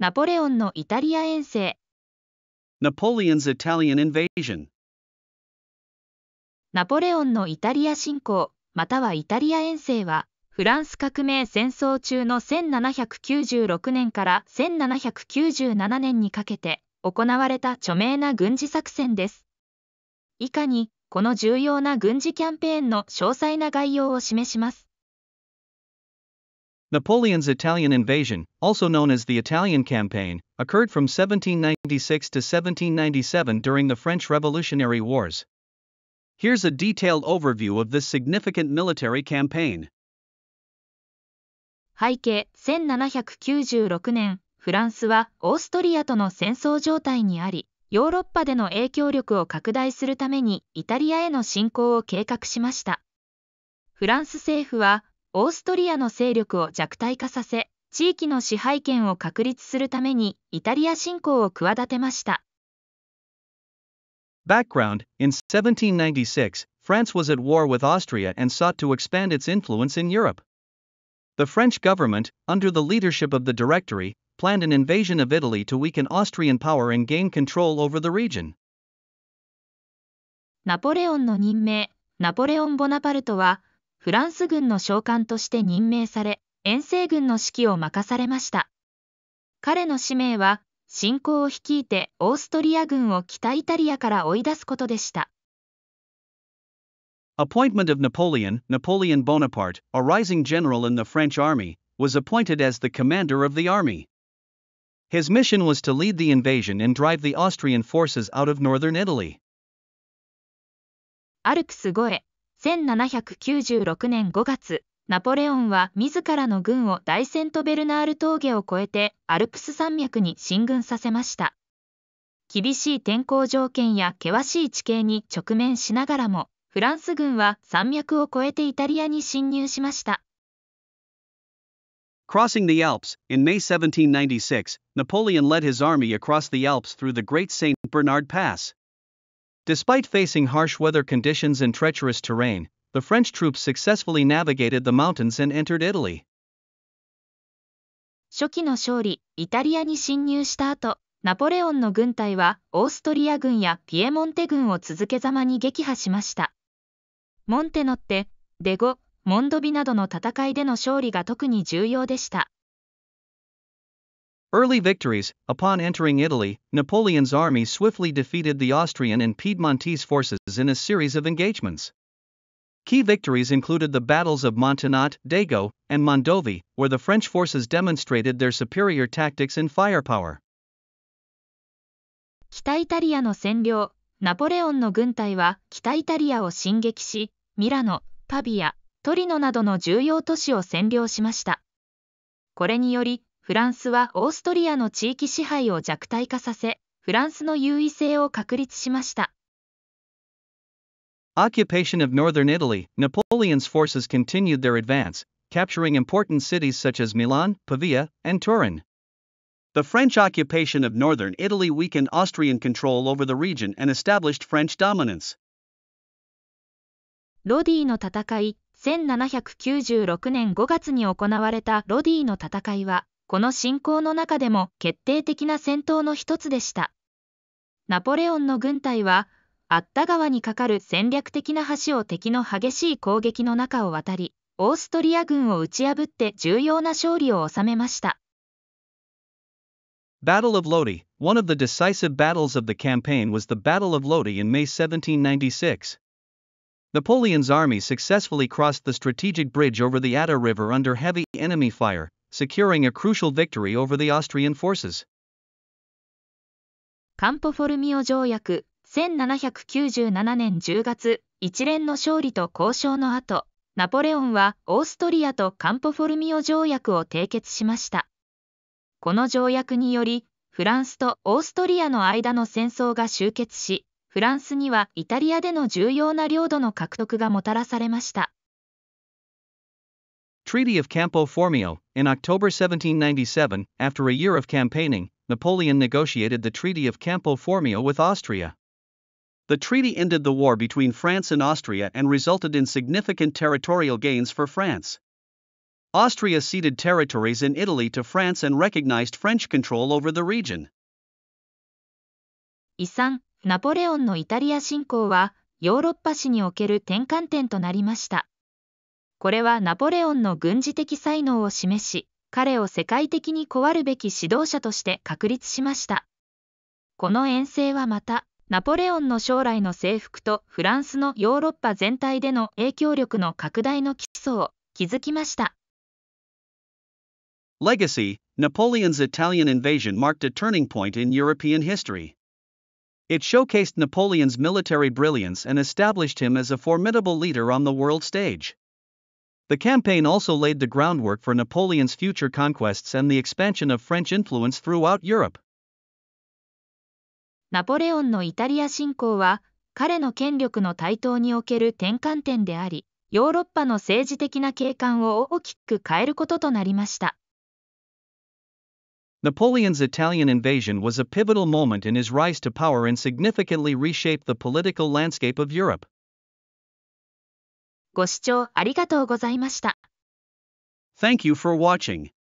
ナポレオンのイタリア遠征 Napoleon's Italian invasion ナポレオンのイタリア侵攻またはイタリア遠征はフランス革命戦争中の1796年から1797年にかけて行われた著名な軍事作戦です以下にこの重要な軍事キャンペーンの詳細な概要を示します Napoleon's Italian invasion, also known as the Italian Campaign, occurred from 1796 to 1797 during the French Revolutionary Wars. Here's a detailed overview of this significant military campaign. 背景1796年、フランスはオーストリアとの戦争状態にあり、ヨーロッパでの影響力を拡大するためにイタリアへの侵攻を計画しました。フランス政府はオーストリアの勢力を弱体化させ、地域の支配権を確立するためにイタリア侵攻を企てました。Background In 1796, France was at war with Austria and sought to expand its influence in Europe. The French government, under the leadership of the Directory, planned an invasion of Italy to weaken Austrian power and gain control over the region. ナポレオンの任命、ナポレオン・ボナパルトは、フランス軍の将官として任命され、遠征軍の指揮を任されました。彼の使命は、侵攻を率いてオーストリア軍を北イタリアから追い出すことでした。Appointment of Napoleon, Napoleon Bonaparte, a rising general in the French army, was appointed as the commander of the army. His mission was to lead the invasion and drive the Austrian forces out of northern Italy. アルクス・ゴエ1796年5月、ナポレオンは自らの軍を大セントベルナール峠を越えてアルプス山脈に進軍させました。厳しい天候条件や険しい地形に直面しながらも、フランス軍は山脈を越えてイタリアに侵入しました。Crossing the Alps, in May 1796, Napoleon led his army across the Alps through the Great St. Bernard Pass. Despite facing harsh weather conditions and treacherous terrain, the French troops successfully navigated the mountains and entered Italy. 初期の勝利、イタリアに侵入した後、ナポレオンの軍隊はオーストリア軍やピエモンテ軍を続けざまに撃破しました。モンテノって、デゴ、モンドビなどの戦いでの勝利が特に重要でした。Early victories Upon entering Italy, Napoleon's army swiftly defeated the Austrian and Piedmontese forces in a series of engagements. Key victories included the battles of Montanat, Dago, and Mondovi, where the French forces demonstrated their superior tactics and firepower. フランスはオーストリアの地域支配を弱体化させ、フランスの優位性を確立しました。Occupation of northern Italy, Napoleon's forces continued their advance, capturing important cities such as Milan, Pavia, and Turin. The French occupation of northern Italy weakened Austrian control over the region and established French dominance. ロディの戦い1796年5月に行われたロディの戦いは、この侵攻の中でも決定的な戦闘の一つでした。ナポレオンの軍隊は、あった川に架かる戦略的な橋を敵の激しい攻撃の中を渡り、オーストリア軍を打ち破って重要な勝利を収めました。Battle of Lodi One of the decisive battles of the campaign was the Battle of Lodi in May 1796. Napoleon's army successfully crossed the strategic bridge over the Adda River under heavy enemy fire securing a crucial victory over the Austrian forces. カンポフォルミオ条約1797年10月一連の勝利と交渉の後ナポレオンはオーストリアとカンポフォルミオ条約を締結しましたこの条約によりフランスとオーストリアの間の戦争が終結しフランスにはイタリアでの重要な領土の獲得がもたらされました Treaty of Campo Formio, in October 1797, after a year of campaigning, Napoleon negotiated the Treaty of Campo Formio with Austria. The treaty ended the war between France and Austria and resulted in significant territorial gains for France. Austria ceded territories in Italy to France and recognized French control over the region. 遺産、ナポレオンのイタリア侵攻は、ヨーロッパ史における転換点となりました。これはナポレオンの軍事的才能を示し、彼を世界的に壊るべき指導者として確立しました。この遠征はまた、ナポレオンの将来の征服とフランスのヨーロッパ全体での影響力の拡大の基礎を築きました。Legacy Napoleon's Italian invasion marked a turning point in European history. It showcased Napoleon's military brilliance and established him as a formidable leader on the world stage. The campaign also laid the groundwork for Napoleon's future conquests and the expansion of French influence throughout Europe. Napoleon's Italian invasion was a pivotal moment in his rise to power and significantly reshaped the political landscape of Europe. ご視聴ありがとうございました。Thank you for watching.